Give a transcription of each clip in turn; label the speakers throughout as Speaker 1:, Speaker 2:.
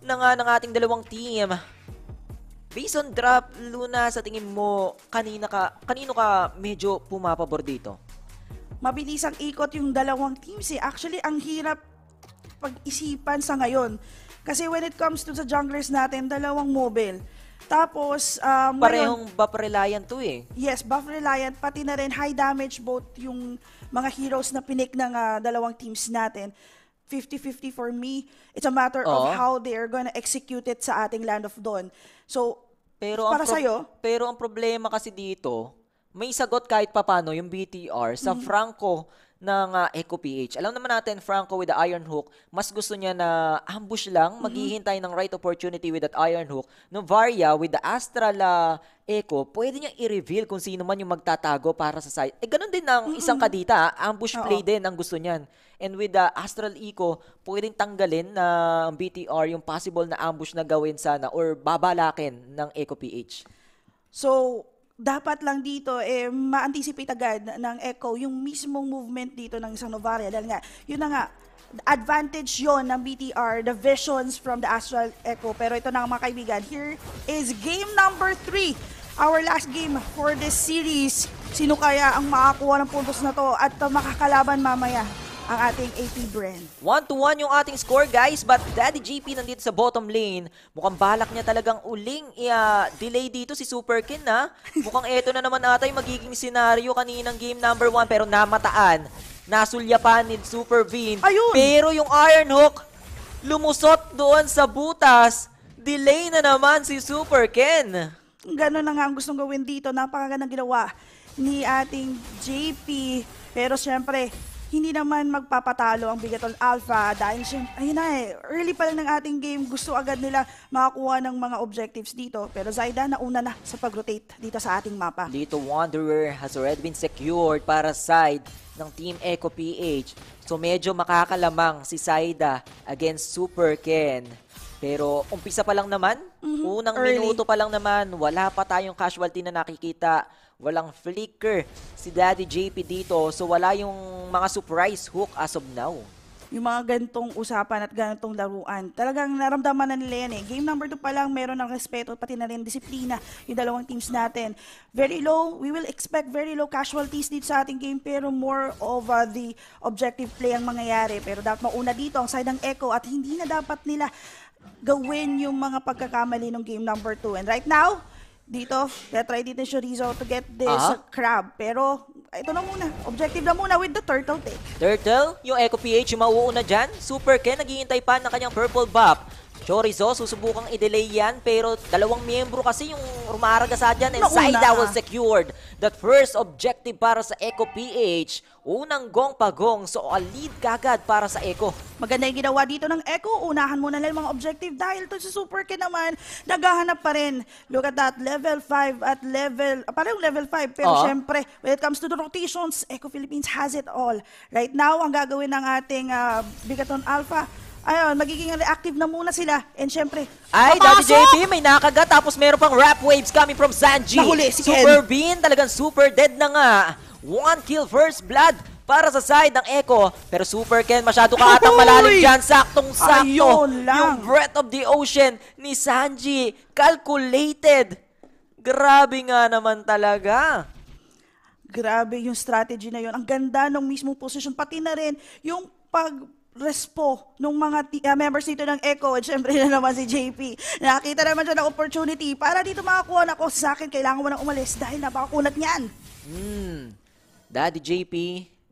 Speaker 1: na nga ng ating dalawang team. Based on draft, Luna, sa tingin mo, kanina ka, kanino ka medyo pumapabor dito?
Speaker 2: Mabilis ang ikot yung dalawang teams eh. Actually, ang hirap pag-isipan sa ngayon. Kasi when it comes to sa junglers natin, dalawang mobile. Tapos, um, Parehong ngayon, buff
Speaker 1: reliant to eh.
Speaker 2: Yes, buff reliant. Pati na rin high damage both yung mga heroes na pinick ng uh, dalawang teams natin. 50-50 for me. It's a matter Oo. of how they're gonna execute it sa ating land of Don. So, Pero ang para pro- sa'yo,
Speaker 1: Pero ang problema kasi dito, may sagot kahit papano yung BTR sa mm-hmm. Franco ng uh, Eco PH. Alam naman natin, Franco with the iron hook, mas gusto niya na ambush lang, mm-hmm. maghihintay ng right opportunity with that iron hook. No Varya with the astral uh, ah, Eco, pwede niya i-reveal kung sino man yung magtatago para sa side. Eh, ganun din ng mm-hmm. isang kadita, ah. ambush Oo. play din ang gusto niyan. And with the Astral Echo, pwedeng tanggalin na uh, BTR yung possible na ambush na gawin sana or babalakin ng Eco PH.
Speaker 2: So, dapat lang dito eh ma-anticipate agad ng echo yung mismong movement dito ng isang Novaria dahil nga yun na nga advantage yon ng BTR the visions from the Astral Echo pero ito na mga kaibigan here is game number 3 our last game for this series sino kaya ang makakuha ng puntos na to at makakalaban mamaya ang ating AP brand.
Speaker 1: 1 to 1 yung ating score guys but Daddy GP nandito sa bottom lane. Mukhang balak niya talagang uling i-delay dito si Superkin na. Mukhang eto na naman atay magiging senaryo kaninang game number 1 pero namataan. Nasulyapan ni Super Vin. Ayun! Pero yung Iron Hook lumusot doon
Speaker 2: sa butas. Delay na naman si Super Ken. Ganun na nga ang gustong gawin dito. Napakagandang ginawa ni ating JP. Pero syempre, hindi naman magpapatalo ang Bigaton Alpha dahil siya, ayun na eh, early pa lang ng ating game, gusto agad nila makakuha ng mga objectives dito. Pero Zayda, nauna na sa pag-rotate dito sa ating mapa.
Speaker 1: Dito, Wanderer has already been secured para side ng Team Echo PH. So medyo makakalamang si Saida against Super Ken. Pero umpisa pa lang naman, mm-hmm. unang Early. minuto pa lang naman, wala pa tayong casualty na nakikita walang flicker si Daddy JP dito. So wala yung mga surprise hook as of now.
Speaker 2: Yung mga ganitong usapan at ganitong laruan, talagang naramdaman na nila yan eh. Game number 2 pa lang, meron ng respeto pati na rin disiplina yung dalawang teams natin. Very low, we will expect very low casualties dito sa ating game pero more of uh, the objective play ang mangyayari. Pero dapat mauna dito ang side ng Echo at hindi na dapat nila gawin yung mga pagkakamali ng game number 2. And right now, dito, let's try dito chorizo to get this Aha. crab. Pero, ito na muna. Objective na muna with the turtle take.
Speaker 1: Turtle, yung Eco PH yung mauuna dyan. Super Ken, naghihintay pa ng kanyang purple buff. Chorizo, susubukang i-delay yan pero dalawang miyembro kasi yung umaragasa dyan and Nauna. Saida was secured. That first objective para sa Echo PH. Unang gong
Speaker 2: pagong so a lead kagad para sa Echo. Maganda yung ginawa dito ng Echo, Unahan muna lang yung mga objective dahil to si Super Ken naman naghahanap pa rin. Look at that, level 5 at level, ah, parang level 5 pero uh-huh. syempre when it comes to the rotations, Echo Philippines has it all. Right now, ang gagawin ng ating uh, Bigaton Alpha Ayun, magiging active na muna sila. And syempre, Ay, Daddy JP,
Speaker 1: may nakagat. Tapos meron pang rap waves coming from Sanji. Nahuli, si Ken. Super Bean, talagang super dead na nga. One kill, first blood para sa side ng Echo. Pero Super Ken, masyado ka atang malalim dyan. Saktong-sakto. Ayun lang. Yung Breath of the Ocean ni Sanji. Calculated. Grabe nga
Speaker 2: naman talaga. Grabe yung strategy na yon. Ang ganda ng mismong position. Pati na rin yung pag respo ng mga t- uh, ah, members dito ng ECHO at syempre na naman si JP. Nakita naman siya ng opportunity para dito makakuha na ako sa akin. Kailangan mo nang umalis dahil napakakunat niyan.
Speaker 1: Mm. Daddy JP,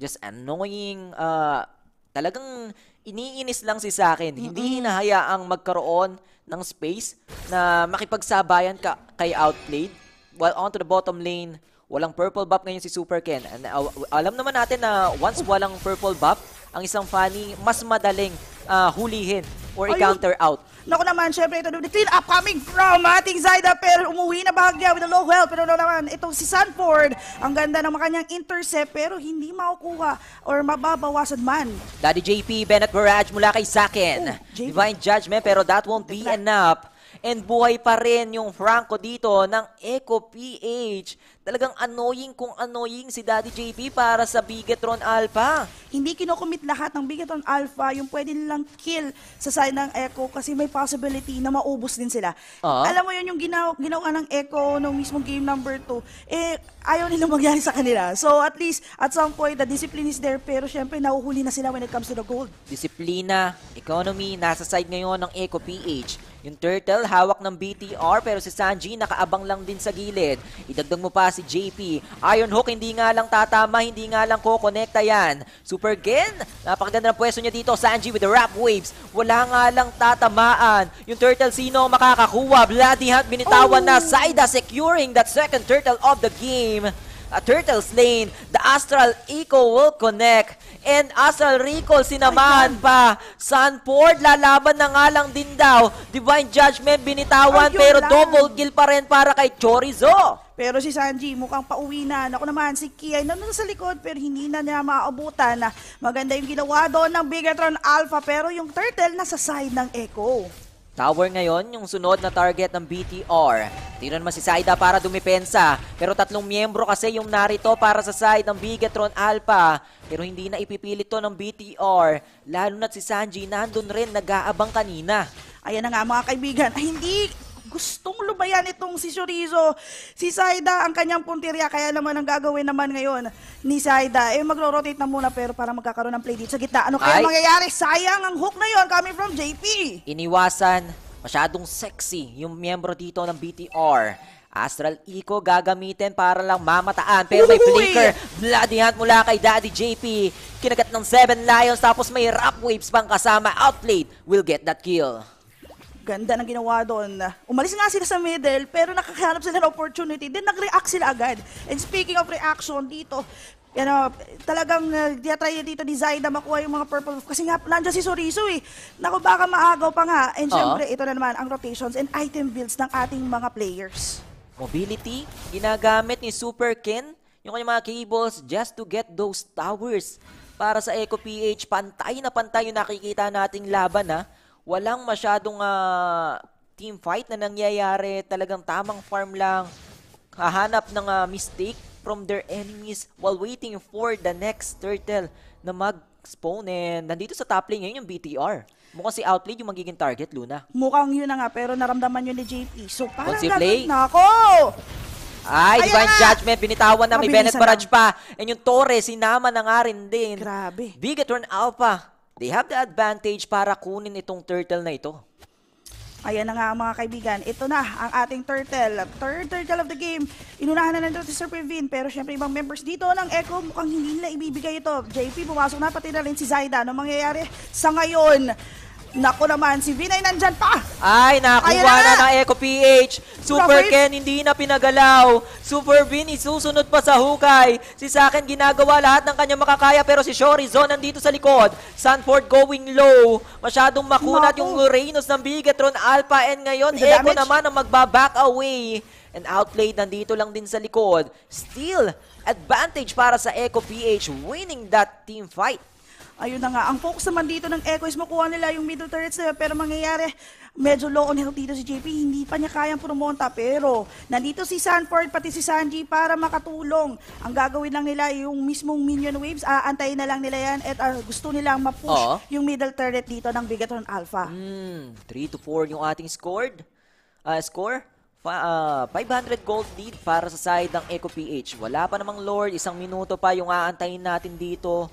Speaker 1: just annoying. Uh, talagang iniinis lang si sa akin. Mm-hmm. Hindi hinahayaang magkaroon ng space na makipagsabayan ka kay outplayed. While onto the bottom lane, walang purple buff ngayon si Super Ken. And, uh, alam naman natin na once walang purple buff, ang isang Fanny, mas madaling uh, hulihin or i-counter out.
Speaker 2: Naku naman, syempre ito the clean up coming from ating Zayda pero umuwi na bahagya with a low health pero no naman itong si Sanford ang ganda ng makanyang intercept pero hindi makukuha or mababawasan man.
Speaker 1: Daddy JP, Bennett Barrage mula kay Sakin. Oh, Divine Judgment pero that won't be enough And buhay pa rin yung Franco dito ng Eco PH. Talagang annoying kung annoying si Daddy JP para sa Bigatron Alpha.
Speaker 2: Hindi kinocommit lahat ng Bigatron Alpha yung pwede nilang kill sa side ng Echo kasi may possibility na maubos din sila. Uh-huh. Alam mo yun yung ginaw ginawa ng Echo noong mismong game number 2. Eh, ayaw nilang magyari sa kanila. So at least, at some point, the discipline is there pero syempre nauhuli na sila when it comes to the gold.
Speaker 1: Disiplina, economy, nasa side ngayon ng Eco PH. Yung Turtle, hawak ng BTR pero si Sanji nakaabang lang din sa gilid. Idagdag mo pa si JP. Iron Hook, hindi nga lang tatama, hindi nga lang kokonekta yan. Super Gen, napakaganda ng pwesto niya dito. Sanji with the rap waves. Wala nga lang tatamaan. Yung Turtle, sino makakakuha? Bloody Hunt, binitawan oh. na. Saida securing that second Turtle of the game a Turtles Lane. The Astral Eco will connect. And Astral Recall sinamahan pa. Sanford lalaban na nga lang din daw. Divine Judgment binitawan Ayun pero lang. double kill pa rin para kay Chorizo.
Speaker 2: Pero si Sanji mukhang pauwi na. Ako naman, si Kiay nandun sa likod pero hindi na niya maaabutan. Maganda yung ginawa doon ng Bigatron Alpha pero yung turtle nasa side ng Echo.
Speaker 1: Tower ngayon, yung sunod na target ng BTR. Tinan mo si Saida para dumipensa. Pero tatlong miyembro kasi yung narito para sa side ng Bigetron Alpha. Pero hindi na ipipilit to ng BTR. Lalo na si Sanji nandun rin nag-aabang kanina.
Speaker 2: Ayan na nga mga kaibigan. Ay, hindi gustong lubayan itong si Chorizo. Si Saida ang kanyang punteriya, kaya naman ang gagawin naman ngayon ni Saida. Eh magro-rotate na muna pero para magkakaroon ng play dito sa gitna. Ano kaya Ay. mangyayari? Sayang ang hook na yon coming from JP.
Speaker 1: Iniwasan, masyadong sexy yung miyembro dito ng BTR. Astral Eco gagamitin para lang mamataan. Pero may flicker. Bloody Hunt mula kay Daddy JP. Kinagat ng 7 Lions tapos may Rap Waves pang kasama. Outplayed will get that kill.
Speaker 2: Ganda ng ginawa doon. Umalis nga sila sa middle, pero nakakahanap sila ng opportunity. Then nag-react sila agad. And speaking of reaction, dito, you know, talagang uh, dito ni Zayda makuha yung mga purple. Kasi nga, nandiyan si Sorizo eh. Naku, baka maagaw pa nga. And uh -huh. syempre, ito na naman ang rotations and item builds ng ating mga players.
Speaker 1: Mobility, ginagamit ni Super Ken yung kanyang mga cables just to get those towers. Para sa Echo PH, pantay na pantay yung nakikita nating laban ha walang masyadong uh, team fight na nangyayari. Talagang tamang farm lang. Hahanap ng uh, mistake from their enemies while waiting for the next turtle na mag-spawn. And nandito sa top lane ngayon yung BTR. Mukhang si Outplay yung magiging target, Luna.
Speaker 2: Mukhang yun na nga, pero naramdaman yun ni JP. So parang gagawin na ako!
Speaker 1: Ay, Ayan! Divine Judgment, binitawan na, may Bennett Barrage pa. And yung Torre, sinama na nga rin din. Grabe. Bigatron Alpha they have the advantage para kunin itong turtle na ito.
Speaker 2: Ayan na nga mga kaibigan, ito na ang ating turtle. Third turtle of the game. Inunahan na nito si Sir Previn, pero syempre ibang members dito ng Echo mukhang hindi nila ibibigay ito. JP, bumasok na pati na rin si Zayda. Anong mangyayari sa ngayon? Nako naman, si Vinay nandyan pa!
Speaker 1: Ay, nakuha na, na ng Echo PH. Super Robert. Ken, hindi na pinagalaw. Super Vinny, susunod pa sa hukay. Si Saken, ginagawa lahat ng kanyang makakaya, pero si Shory Zon nandito sa likod. Sanford going low. Masyadong makunat Naku. yung Uranus ng Bigatron Alpha, and ngayon, The damage. naman ang magbaback away. And outplayed, nandito lang din sa likod. Still, advantage para sa Echo PH, winning that team fight.
Speaker 2: Ayun na nga. Ang focus naman dito ng Echo is makuha nila yung middle turrets nila. Pero mangyayari, medyo low on health dito si JP. Hindi pa niya kayang purumonta. Pero nandito si Sanford, pati si Sanji para makatulong. Ang gagawin lang nila yung mismong minion waves. Aantayin na lang nila yan. At uh, gusto nilang mapush Oo. yung middle turret dito ng Bigatron Alpha. Mm,
Speaker 1: 3 to 4 yung ating scored. Uh, score. uh, ah, 500 gold lead para sa side ng Echo PH. Wala pa namang Lord. Isang minuto pa yung aantayin natin dito.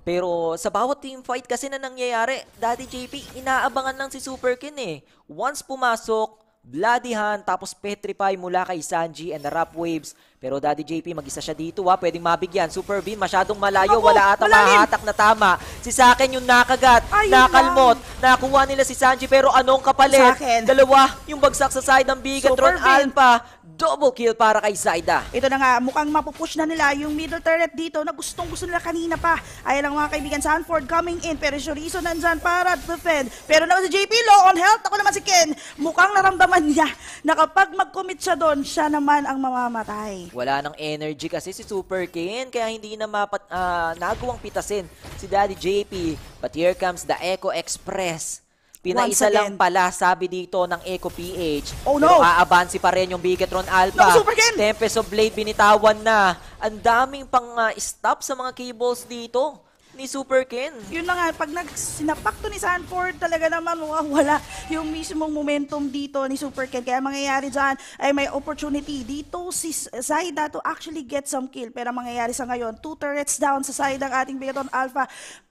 Speaker 1: Pero sa bawat team fight kasi na nangyayari, Daddy JP, inaabangan lang si Super Kin eh. Once pumasok, Bloody Hand, tapos Petrify mula kay Sanji and the Rap Waves, pero Daddy JP, mag-isa siya dito ha. Pwedeng mabigyan. Super Bean, masyadong malayo. Ako, wala atang malalim. mahatak na tama. Si Saken yung nakagat, Ayun nakalmot. Lang. Nakuha nila si Sanji pero anong kapalit? Saken. Dalawa,
Speaker 2: yung bagsak sa side ng Bigatron Alpha. Double kill para kay Zaida. Ito na nga, mukhang mapupush na nila yung middle turret dito na gustong gusto nila kanina pa. Ayan lang mga kaibigan, Sanford coming in pero Chorizo nandyan para defend. Pero naman si JP, low on health. Ako naman si Ken, mukhang naramdaman niya na kapag mag-commit siya doon, siya naman ang mamamatay.
Speaker 1: Wala ng energy kasi si Super Ken kaya hindi na mapat, uh, nagawang pitasin si Daddy JP. But here comes the Echo Express. Pinaisa lang pala, sabi dito ng Eco PH. Oh no! Pero aabansi pa rin yung Bigetron Alpha. No, Super Ken! Tempest of Blade binitawan na. Ang daming pang uh, stop sa mga cables dito ni Super Ken.
Speaker 2: Yun na nga, pag nagsinapak to ni Sanford, talaga naman wala yung mismong momentum dito ni Super Ken. Kaya mangyayari dyan ay may opportunity. Dito si Zaida to actually get some kill. Pero mangyayari sa ngayon, two turrets down sa side ng ating Bigaton Alpha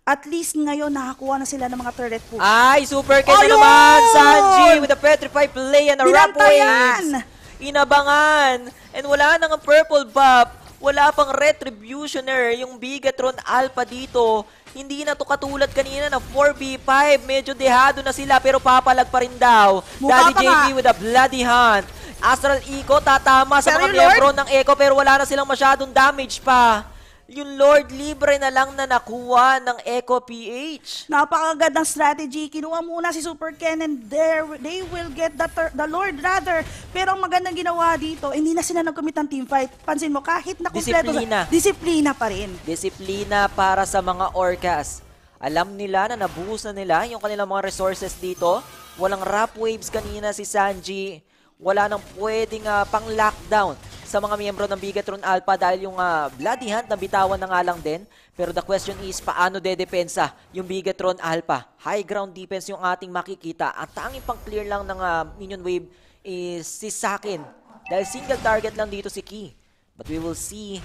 Speaker 2: at least ngayon nakakuha na sila ng mga turret push. Ay, super Ken na naman! Sanji with a petrify play and a rap waves.
Speaker 1: Inabangan. And wala nang purple buff. Wala pang Retributioner, yung Bigatron Alpha dito. Hindi na to katulad kanina na 4v5. Medyo dehado na sila pero papalag pa rin daw. Mukha Daddy JV with a bloody hand. Astral Eco tatama sa pero mga miyembro ng Echo pero wala na silang masyadong damage pa yung Lord libre na lang na nakuha
Speaker 2: ng Echo PH. Napakagandang strategy. Kinuha muna si Super Ken and there, they will get the, the Lord rather. Pero ang magandang ginawa dito, hindi na sila nag-commit ng team fight. Pansin mo, kahit na kumpleto, disiplina.
Speaker 1: disiplina pa rin. Disiplina para sa mga Orcas. Alam nila na nabuhos na nila yung kanilang mga resources dito. Walang rap waves kanina si Sanji. Wala nang pwedeng uh, ah, pang lockdown sa mga miyembro ng Bigatron Alpha dahil yung uh, Bloody Hunt na bitawan na nga lang din. Pero the question is, paano dedepensa yung Bigatron Alpha? High ground defense yung ating makikita. Ang tanging pang clear lang ng uh, minion wave is si Sakin. Dahil single target lang dito si Key. But we will see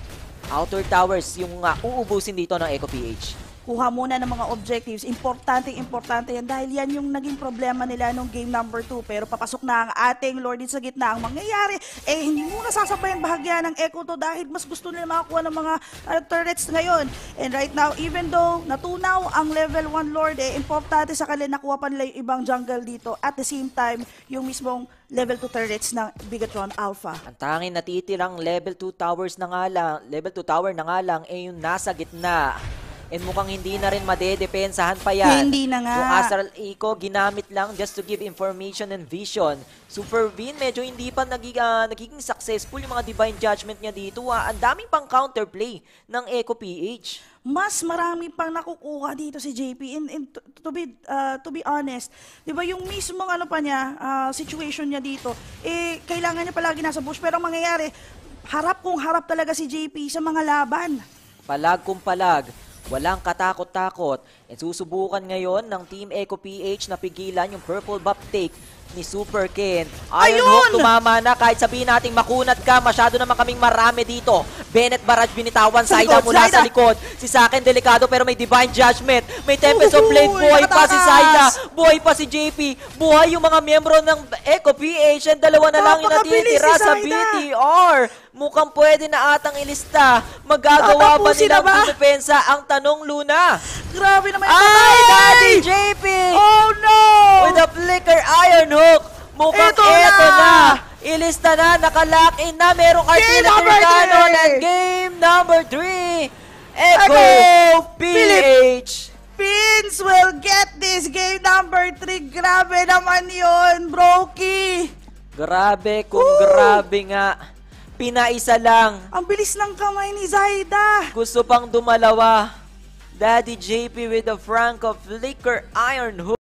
Speaker 1: outer towers yung uh, uubusin dito ng Echo PH
Speaker 2: kuha muna ng mga objectives. Importante, importante yan dahil yan yung naging problema nila nung game number 2. Pero papasok na ang ating Lord sa gitna. Ang mangyayari, eh hindi muna sasabay ang bahagya ng Echo to dahil mas gusto nila makakuha ng mga uh, turrets ngayon. And right now, even though natunaw ang level 1 Lord, eh importante sa kanila nakuha pa nila yung ibang jungle dito. At the same time, yung mismong level 2 turrets ng Bigatron Alpha. Ang
Speaker 1: tanging natitirang level 2 towers na nga lang, level 2 tower na nga lang, eh yung nasa gitna And mukhang hindi na rin madedepensahan pa yan. Hindi na nga. Yung Astral Eco, ginamit lang just to give information and vision. Super Win, medyo hindi pa nagig, uh, ah, nagiging successful yung mga divine judgment niya dito. Ah. Ang daming pang counterplay ng Eco PH
Speaker 2: mas marami pang nakukuha dito si JP and, and to, to be uh, to be honest 'di ba yung mismong ano pa niya uh, situation niya dito eh kailangan niya palagi nasa bush pero ang mangyayari harap kung harap talaga si JP sa mga laban
Speaker 1: palag kung palag Walang katakot-takot. At susubukan ngayon ng Team Eco PH na pigilan yung purple buff take ni Super Ken. Iron tumama na kahit sabihin natin makunat ka, masyado naman kaming marami dito. Bennett Barrage binitawan, sa Saida likod, mula Saida. sa likod. Si Saken delikado pero may Divine Judgment. May Tempest of Blade, buhay pa si Saida, buhay pa si JP, buhay yung mga miyembro ng Eco PH and dalawa na lang yung natitira si sa BTR. Mukhang pwede na atang ilista. Magagawa ba nila ba? depensa ang tanong Luna?
Speaker 2: Grabe naman yung Ay, Daddy JP! Oh no! With a flicker
Speaker 1: iron hook pasok. Mukhang ito, ito na. na. Ilista na, Naka-lock in na. Merong Artina Turcano at
Speaker 2: game number 3. Echo PH. Pins will get this game number 3. Grabe naman yon Brokey.
Speaker 1: Grabe kung Ooh. grabe
Speaker 2: nga. Pinaisa
Speaker 1: lang. Ang bilis ng kamay ni Zaida. Gusto pang dumalawa. Daddy JP with a Franco Flicker Iron Hook.